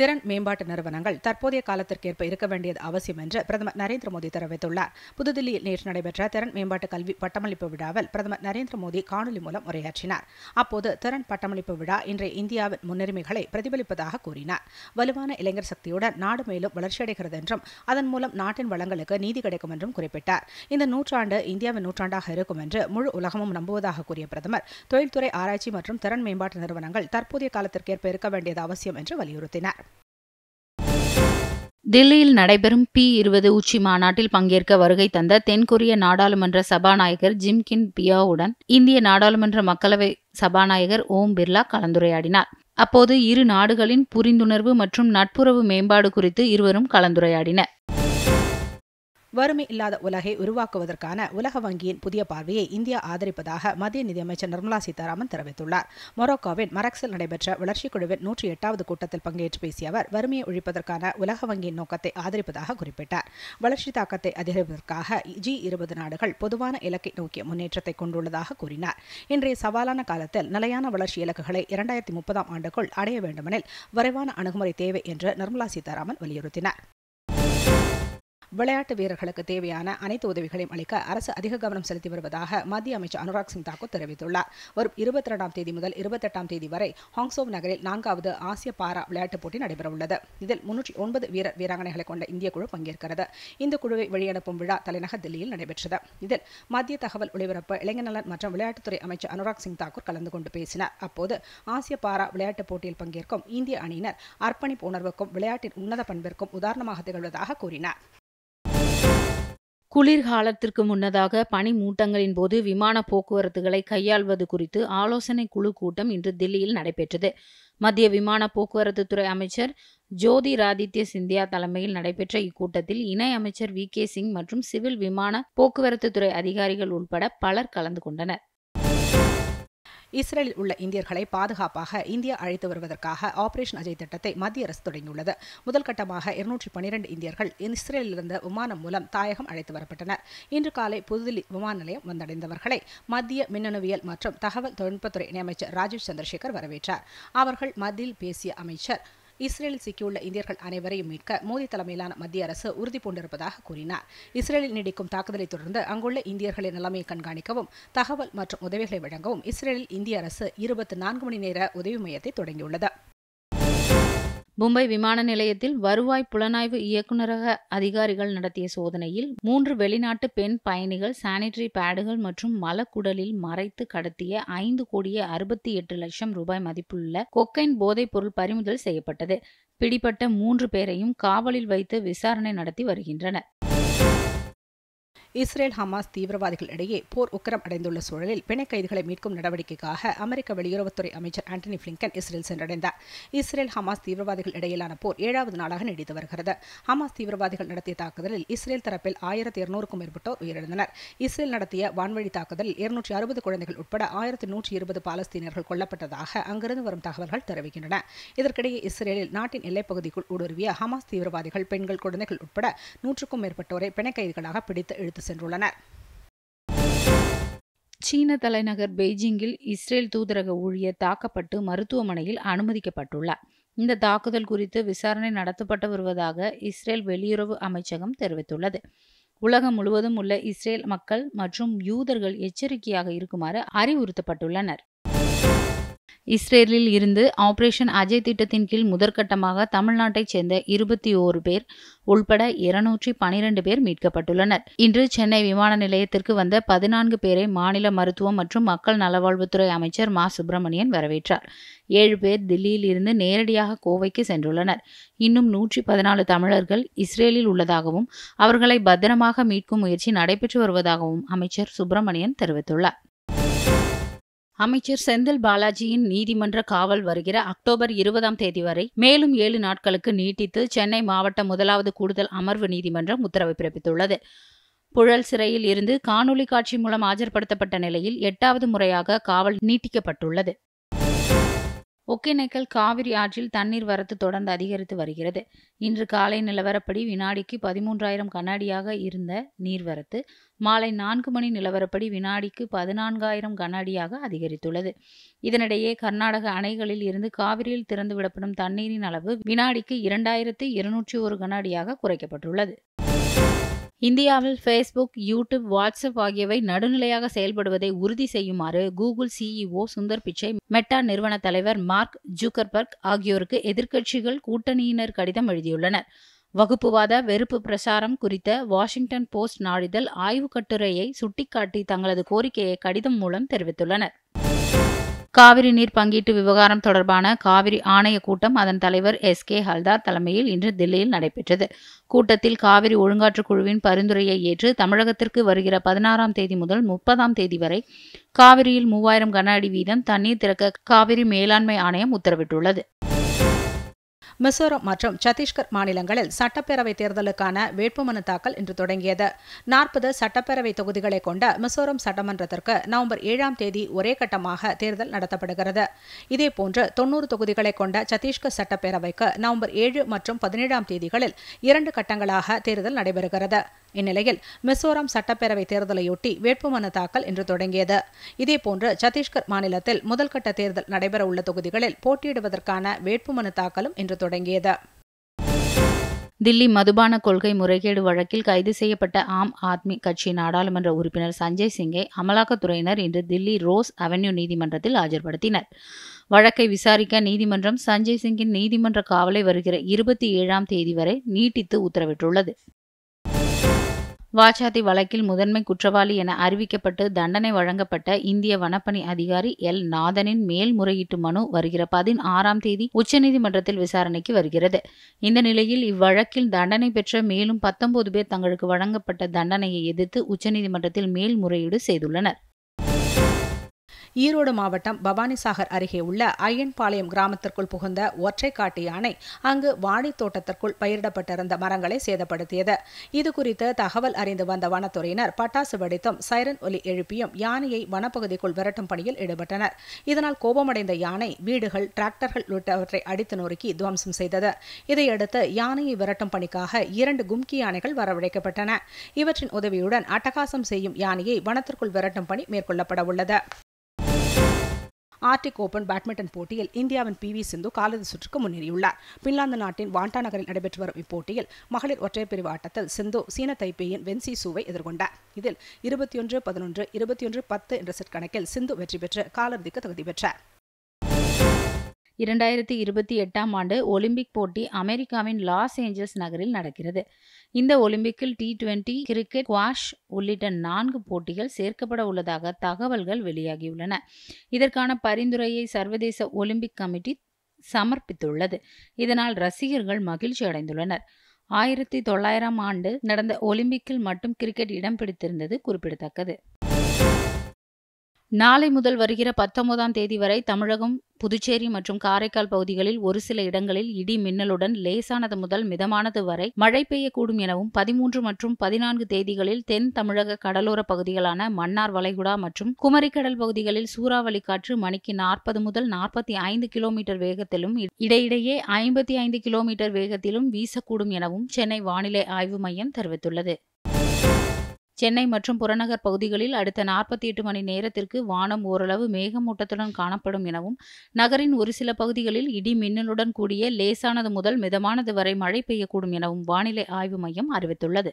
திறன் மேம்பாட்டு நிறுவனங்கள் தற்போதைய காலத்திற்கேற்ப இருக்க வேண்டியது அவசியம் என்று பிரதமர் நரேந்திர மோடி தெரிவித்துள்ளார் புதுதில்லியில் நேற்று நடைபெற்ற திறன் மேம்பாட்டு கல்வி பட்டமளிப்பு விழாவில் பிரதமர் நரேந்திர மோடி காணொலி மூலம் உரையாற்றினார் அப்போது திறன் பட்டமளிப்பு விழா இன்றைய இந்தியாவின் முன்னுரிமைகளை பிரதிபலிப்பதாக கூறினார் வலுவான இளைஞர் சக்தியுடன் நாடு மேலும் வளர்ச்சியடைகிறது என்றும் அதன் மூலம் நாட்டின் வளங்களுக்கு நீதி கிடைக்கும் என்றும் குறிப்பிட்டார் இந்த நூற்றாண்டு இந்தியாவின் நூற்றாண்டாக இருக்கும் என்று முழு உலகமும் நம்புவதாக கூறிய பிரதமர் தொழில்துறை ஆராய்ச்சி மற்றும் திறன் மேம்பாட்டு நிறுவனங்கள் தற்போதைய காலத்திற்கேற்ப இருக்க வேண்டியது அவசியம் என்று வலியுறுத்தினார் தில்லியில் நடைபெறும் பி இருபது உச்சி மாநாட்டில் பங்கேற்க வருகை தந்த தென்கொரிய நாடாளுமன்ற சபாநாயகர் ஜிம்கின் பியாவுடன் இந்திய நாடாளுமன்ற மக்களவை சபாநாயகர் ஓம் பிர்லா கலந்துரையாடினார் அப்போது இரு நாடுகளின் புரிந்துணர்வு மற்றும் நட்புறவு மேம்பாடு குறித்து இருவரும் கலந்துரையாடினர் வறுமை இல்லாத உலகை உருவாக்குவதற்கான உலக வங்கியின் புதிய பார்வையை இந்தியா ஆதரிப்பதாக மத்திய நிதியமைச்சர் நிர்மலா சீதாராமன் தெரிவித்துள்ளார் மொரோக்கோவின் மரக்சில் நடைபெற்ற வளர்ச்சிக் குழுவின் நூற்றி எட்டாவது கூட்டத்தில் பங்கேற்று பேசிய அவர் வறுமையை ஒழிப்பதற்கான உலக வங்கியின் நோக்கத்தை ஆதரிப்பதாக குறிப்பிட்டார் வளர்ச்சி தாக்கத்தை அதிகரிப்பதற்காக ஜி இருபது நாடுகள் பொதுவான இலக்கை நோக்கிய முன்னேற்றத்தை கொண்டுள்ளதாக கூறினார் இன்றைய சவாலான காலத்தில் நிலையான வளர்ச்சி இலக்குகளை இரண்டாயிரத்தி முப்பதாம் ஆண்டுக்குள் அடைய வேண்டுமெனில் வரைவான அணுகுமுறை தேவை என்று நிர்மலா சீதாராமன் வலியுறுத்தினார் விளையாட்டு வீரர்களுக்கு தேவையான அனைத்து உதவிகளையும் அளிக்க அரசு அதிக கவனம் செலுத்தி வருவதாக மத்திய அமைச்சர் அனுராக் சிங் தாக்கூர் தெரிவித்துள்ளார் வரும் இருபத்தி இரண்டாம் தேதி முதல் இருபத்தி எட்டாம் தேதி வரை ஹாங்சோவ் நகரில் நான்காவது ஆசிய பாரா விளையாட்டுப் போட்டி நடைபெறவுள்ளது இதில் முன்னூற்றி ஒன்பது வீரர் வீராங்கனைகளை கொண்ட இந்திய குழு பங்கேற்கிறது இந்த குழுவை வெளியனுப்பும் விழா தலைநகர் தில்லியில் நடைபெற்றது இதில் மத்திய தகவல் ஒலிபரப்பு இளைஞர் நலன் மற்றும் விளையாட்டுத்துறை அமைச்சர் அனுராக் சிங் தாக்கூர் கலந்து கொண்டு பேசினார் அப்போது ஆசிய பாரா விளையாட்டுப் போட்டியில் பங்கேற்கும் இந்திய அணியினர் அர்ப்பணிப்பு உணர்வுக்கும் விளையாட்டின் உன்னத பண்பிற்கும் உதாரணமாக திகழ்வதாக கூறினார் குளிர்காலத்திற்கு முன்னதாக பனி மூட்டங்களின் போது விமான போக்குவரத்துகளை கையாள்வது குறித்து ஆலோசனை குழு கூட்டம் இன்று தில்லியில் நடைபெற்றது மத்திய விமான போக்குவரத்து துறை அமைச்சர் ராதித்ய சிந்தியா தலைமையில் நடைபெற்ற இக்கூட்டத்தில் இணை அமைச்சர் வி கே சிங் மற்றும் சிவில் விமான போக்குவரத்து துறை அதிகாரிகள் உட்பட பலர் கலந்து கொண்டனர் இஸ்ரேலில் உள்ள இந்தியர்களை பாதுகாப்பாக இந்தியா அழைத்து வருவதற்காக ஆபரேஷன் அஜய் திட்டத்தை மத்திய அரசு தொடங்கியுள்ளது முதல் கட்டமாக இருநூற்றி பனிரெண்டு இந்தியர்கள் இஸ்ரேலிலிருந்து விமானம் மூலம் தாயகம் அழைத்து வரப்பட்டனர் இன்று காலை புதுதில்லி விமான நிலையம் வந்தடைந்தவர்களை மத்திய மின்னணுவியல் மற்றும் தகவல் தொழில்நுட்பத்துறை இணையமைச்சர் ராஜீவ் சந்திரசேகர் வரவேற்றார் அவர்கள் மத்தியில் பேசிய அமைச்சர் இஸ்ரேலில் சிக்கியுள்ள இந்தியர்கள் அனைவரையும் மீட்க மோடி தலைமையிலான மத்திய அரசு உறுதி பூண்டிருப்பதாக கூறினார் இஸ்ரேலில் நீடிக்கும் தாக்குதலை தொடர்ந்து அங்குள்ள இந்தியர்களின் நிலைமையை கண்காணிக்கவும் தகவல் மற்றும் உதவிகளை வழங்கவும் இஸ்ரேலில் இந்திய அரசு இருபத்தி நான்கு மணி நேர உதவி மையத்தை தொடங்கியுள்ளது மும்பை விமான நிலையத்தில் வருவாய் புலனாய்வு இயக்குநரக அதிகாரிகள் நடத்திய சோதனையில் மூன்று வெளிநாட்டு பெண் பயணிகள் சானிடரி பேடுகள் மற்றும் மலக்குடலில் மறைத்து கடத்திய ஐந்து கோடியே அறுபத்தி எட்டு லட்சம் ரூபாய் மதிப்புள்ள கொக்கைன் போதைப் பொருள் பறிமுதல் செய்யப்பட்டது பிடிப்பட்ட மூன்று பேரையும் காவலில் வைத்து விசாரணை நடத்தி வருகின்றனர் இஸ்ரேல் ஹமாஸ் தீவிரவாதிகள் இடையே போர் உக்கரம் அடைந்துள்ள சூழலில் பிணை கைதிகளை மீட்கும் நடவடிக்கைக்காக அமெரிக்க வெளியுறவுத்துறை அமைச்சர் ஆண்டனி பிளிங்கன் இஸ்ரேல் சென்றடைந்தார் இஸ்ரேல் ஹமாஸ் தீவிரவாதிகள் இடையிலான போர் ஏழாவது நாளாக நீடித்து வருகிறது ஹமாஸ் தீவிரவாதிகள் நடத்திய தாக்குதலில் இஸ்ரேல் தரப்பில் ஆயிரத்தி இருநூறுக்கும் மேற்பட்டோர் உயிரிழந்தனர் இஸ்ரேல் நடத்திய வான்வழி தாக்குதலில் இருநூற்றி அறுபது குழந்தைகள் உட்பட ஆயிரத்தி நூற்றி இருபது பாலஸ்தீனர்கள் கொல்லப்பட்டதாக அங்கிருந்து வரும் தகவல்கள் தெரிவிக்கின்றன இதற்கிடையே இஸ்ரேலில் நாட்டின் எல்லைப்பகுதிக்குள் ஊடுருவிய ஹமாஸ் தீவிரவாதிகள் பெண்கள் குழந்தைகள் உட்பட நூற்றுக்கும் மேற்பட்டோரை பிணை கைதிகளாக பிடித்து இழுத்து சென்றுள்ளனர் சீன தலைநகர் பெய்ஜிங்கில் இஸ்ரேல் தூதரக ஊழியர் தாக்கப்பட்டு மருத்துவமனையில் அனுமதிக்கப்பட்டுள்ளார் இந்த தாக்குதல் குறித்து விசாரணை நடத்தப்பட்டு வருவதாக இஸ்ரேல் வெளியுறவு அமைச்சகம் தெரிவித்துள்ளது உலகம் முழுவதும் உள்ள இஸ்ரேல் மக்கள் மற்றும் யூதர்கள் எச்சரிக்கையாக இருக்குமாறு அறிவுறுத்தப்பட்டுள்ளனர் இஸ்ரேலில் இருந்து ஆபரேஷன் அஜய் திட்டத்தின் கீழ் முதற்கட்டமாக தமிழ்நாட்டைச் சேர்ந்த இருபத்தி ஓரு பேர் உள்பட இருநூற்றி பனிரெண்டு பேர் மீட்கப்பட்டுள்ளனர் இன்று சென்னை விமான நிலையத்திற்கு வந்த பதினான்கு பேரை மாநில மருத்துவம் மற்றும் மக்கள் நலவாழ்வுத்துறை அமைச்சர் மா சுப்பிரமணியன் வரவேற்றார் ஏழு பேர் தில்லியில் இருந்து நேரடியாக கோவைக்கு சென்றுள்ளனர் இன்னும் நூற்றி பதினாலு தமிழர்கள் இஸ்ரேலில் உள்ளதாகவும் அவர்களை பத்திரமாக மீட்கும் முயற்சி நடைபெற்று வருவதாகவும் அமைச்சர் சுப்பிரமணியன் தெரிவித்துள்ளார் அமைச்சர் செந்தில் பாலாஜியின் நீதிமன்ற காவல் வருகிற அக்டோபர் இருபதாம் தேதி வரை மேலும் ஏழு நாட்களுக்கு நீட்டித்து சென்னை மாவட்ட முதலாவது கூடுதல் அமர்வு நீதிமன்றம் உத்தரவு பிறப்பித்துள்ளது புழல் சிறையில் இருந்து காணொலி காட்சி மூலம் ஆஜர்படுத்தப்பட்ட நிலையில் எட்டாவது முறையாக காவல் நீட்டிக்கப்பட்டுள்ளது ஒகேனக்கல் காவிரி ஆற்றில் தண்ணீர் வரத்து தொடர்ந்து அதிகரித்து வருகிறது இன்று காலை நிலவரப்படி வினாடிக்கு பதிமூன்றாயிரம் கண்ணாடியாக இருந்த நீர்வரத்து மாலை நான்கு மணி நிலவரப்படி வினாடிக்கு பதினான்காயிரம் கன அடியாக அதிகரித்துள்ளது இதனிடையே கர்நாடக அணைகளில் இருந்து காவிரியில் திறந்துவிடப்படும் தண்ணீரின் அளவு வினாடிக்கு இரண்டாயிரத்து இருநூற்றி ஒரு கன அடியாக குறைக்கப்பட்டுள்ளது இந்தியாவில் ஃபேஸ்புக் யூடியூப் வாட்ஸ்அப் ஆகியவை நடுநிலையாக செயல்படுவதை உறுதி செய்யுமாறு கூகுள் சிஇஓ e சுந்தர் பிச்சை மெட்டா நிறுவன தலைவர் மார்க் ஜூக்கர்பர்க் ஆகியோருக்கு எதிர்க்கட்சிகள் கூட்டணியினர் கடிதம் எழுதியுள்ளனர் வகுப்புவாத வெறுப்பு பிரசாரம் குறித்த வாஷிங்டன் போஸ்ட் நாளிதழ் ஆய்வு கட்டுரையை சுட்டிக்காட்டி தங்களது கோரிக்கையை கடிதம் மூலம் தெரிவித்துள்ளனர் காவிரி நீர் பங்கீட்டு விவகாரம் தொடர்பான காவிரி ஆணைய கூட்டம் அதன் தலைவர் எஸ் கே ஹல்தார் தலைமையில் இன்று தில்லியில் நடைபெற்றது கூட்டத்தில் காவிரி ஒழுங்காற்றுக் குழுவின் பரிந்துரையை ஏற்று தமிழகத்திற்கு வருகிற பதினாறாம் தேதி முதல் முப்பதாம் தேதி வரை காவிரியில் மூவாயிரம் கன அடி வீதம் தண்ணீர் திறக்க காவிரி மேலாண்மை ஆணையம் உத்தரவிட்டுள்ளது மிசோரம் மற்றும் சத்தீஸ்கர் மாநிலங்களில் சட்டப்பேரவை தேர்தலுக்கான வேட்புமனு தாக்கல் இன்று தொடங்கியது நாற்பது சட்டப்பேரவை தொகுதிகளை கொண்ட மிசோரம் சட்டமன்றத்திற்கு நவம்பர் ஏழாம் தேதி ஒரே கட்டமாக தேர்தல் நடத்தப்படுகிறது இதேபோன்று தொன்னூறு தொகுதிகளை கொண்ட சத்தீஸ்கர் சட்டப்பேரவைக்கு நவம்பர் ஏழு மற்றும் பதினேழாம் தேதிகளில் இரண்டு கட்டங்களாக தேர்தல் நடைபெறுகிறது இந்நிலையில் மிசோரம் சட்டப்பேரவை தேர்தலையொட்டி வேட்புமனு தாக்கல் இன்று தொடங்கியது இதேபோன்று சத்தீஸ்கர் மாநிலத்தில் முதல்கட்ட தேர்தல் நடைபெறவுள்ள தொகுதிகளில் போட்டியிடுவதற்கான வேட்புமனு தாக்கலும் இன்று தொடங்கியது தில்லி மதுபான கொள்கை முறைகேடு வழக்கில் கைது செய்யப்பட்ட ஆம் ஆத்மி கட்சி நாடாளுமன்ற உறுப்பினர் சஞ்சய் சிங்கை அமலாக்கத்துறையினர் இன்று தில்லி ரோஸ் அவென்யூ நீதிமன்றத்தில் ஆஜர்படுத்தினர் வழக்கை விசாரிக்க நீதிமன்றம் சஞ்சய் சிங்கின் நீதிமன்ற காவலை வருகிற இருபத்தி ஏழாம் தேதி வரை நீட்டித்து உத்தரவிட்டுள்ளது வாச்சாதி வழக்கில் முதன்மை குற்றவாளி என அறிவிக்கப்பட்டு தண்டனை வழங்கப்பட்ட இந்திய வனப்பணி அதிகாரி எல் நாதனின் மேல்முறையீட்டு மனு வருகிற பதினாறாம் தேதி உச்சநீதிமன்றத்தில் விசாரணைக்கு வருகிறது இந்த நிலையில் இவ்வழக்கில் தண்டனை பெற்ற மேலும் பத்தொன்பது பேர் தங்களுக்கு வழங்கப்பட்ட தண்டனையை எதிர்த்து உச்சநீதிமன்றத்தில் மேல்முறையீடு செய்துள்ளனர் ஈரோடு மாவட்டம் பவானிசாகர் அருகே உள்ள ஐயன்பாளையம் கிராமத்திற்குள் புகுந்த ஒற்றைக்காட்டு யானை அங்கு வாழைத் தோட்டத்திற்குள் பயிரிடப்பட்டிருந்த மரங்களை சேதப்படுத்தியது இதுகுறித்து தகவல் அறிந்து வந்த வனத்துறையினர் பட்டாசு வெடித்தும் சைரன் ஒலி எழுப்பியும் யானையை வனப்பகுதிக்குள் விரட்டும் பணியில் ஈடுபட்டனர் இதனால் கோபமடைந்த யானை வீடுகள் டிராக்டர்கள் உள்ளிட்டவற்றை அடித்து நொறுக்கி துவம்சம் செய்தது இதையடுத்து யானையை விரட்டும் பணிக்காக இரண்டு கும்கி யானைகள் வரவழைக்கப்பட்டன இவற்றின் உதவியுடன் அட்டகாசம் செய்யும் யானையை வனத்திற்குள் விரட்டும் பணி மேற்கொள்ளப்பட உள்ளது ஆர்டிக் ஓபன் பேட்மிண்டன் போட்டியில் இந்தியாவின் பி வி சிந்து காலிறுதி சுற்றுக்கு முன்னேறியுள்ளார் பின்லாந்து நாட்டின் வாண்டா நகரில் நடைபெற்று வரும் இப்போட்டியில் மகளிர் ஒற்றையர் பிரிவு ஆட்டத்தில் சிந்து சீன தைப்பேயின் வென்சி சூவை எதிர்கொண்டார் இதில் இருபத்தி ஒன்று பதினொன்று இருபத்தி ஒன்று பத்து என்ற செட் கணக்கில் சிந்து வெற்றி பெற்று காலிறுதிக்கு தகுதி பெற்றார் இரண்டாயிரத்தி இருபத்தி எட்டாம் ஆண்டு ஒலிம்பிக் போட்டி அமெரிக்காவின் லாஸ் ஏஞ்சல்ஸ் நகரில் நடக்கிறது இந்த ஒலிம்பிக்கில் டி டுவெண்டி கிரிக்கெட் குவாஷ் உள்ளிட்ட நான்கு போட்டிகள் சேர்க்கப்பட உள்ளதாக தகவல்கள் வெளியாகியுள்ளன இதற்கான பரிந்துரையை சர்வதேச ஒலிம்பிக் கமிட்டி சமர்ப்பித்துள்ளது இதனால் ரசிகர்கள் மகிழ்ச்சி அடைந்துள்ளனர் ஆயிரத்தி தொள்ளாயிரம் ஆண்டு நடந்த ஒலிம்பிக்கில் மட்டும் கிரிக்கெட் இடம் பிடித்திருந்தது குறிப்பிடத்தக்கது நாளை முதல் வருகிற பத்தொன்பதாம் தேதி வரை தமிழகம் புதுச்சேரி மற்றும் காரைக்கால் பகுதிகளில் ஒரு சில இடங்களில் இடி மின்னலுடன் லேசானது முதல் மிதமானது வரை மழை பெய்யக்கூடும் எனவும் பதிமூன்று மற்றும் பதினான்கு தேதிகளில் தென் தமிழக கடலோர பகுதிகளான மன்னார் வளைகுடா மற்றும் குமரிக்கடல் பகுதிகளில் சூறாவளி காற்று மணிக்கு நாற்பது முதல் நாற்பத்தி ஐந்து கிலோமீட்டர் வேகத்திலும் இடையிடையே ஐம்பத்தி ஐந்து கிலோமீட்டர் வேகத்திலும் வீசக்கூடும் எனவும் சென்னை வானிலை ஆய்வு மையம் தெரிவித்துள்ளது சென்னை மற்றும் புறநகர் பகுதிகளில் அடுத்த நாற்பத்தி எட்டு மணி நேரத்திற்கு வானம் ஓரளவு மேகமூட்டத்துடன் காணப்படும் எனவும் நகரின் ஒரு சில பகுதிகளில் இடி மின்னலுடன் கூடிய லேசானது முதல் மிதமானது வரை மழை பெய்யக்கூடும் எனவும் வானிலை ஆய்வு மையம் அறிவித்துள்ளது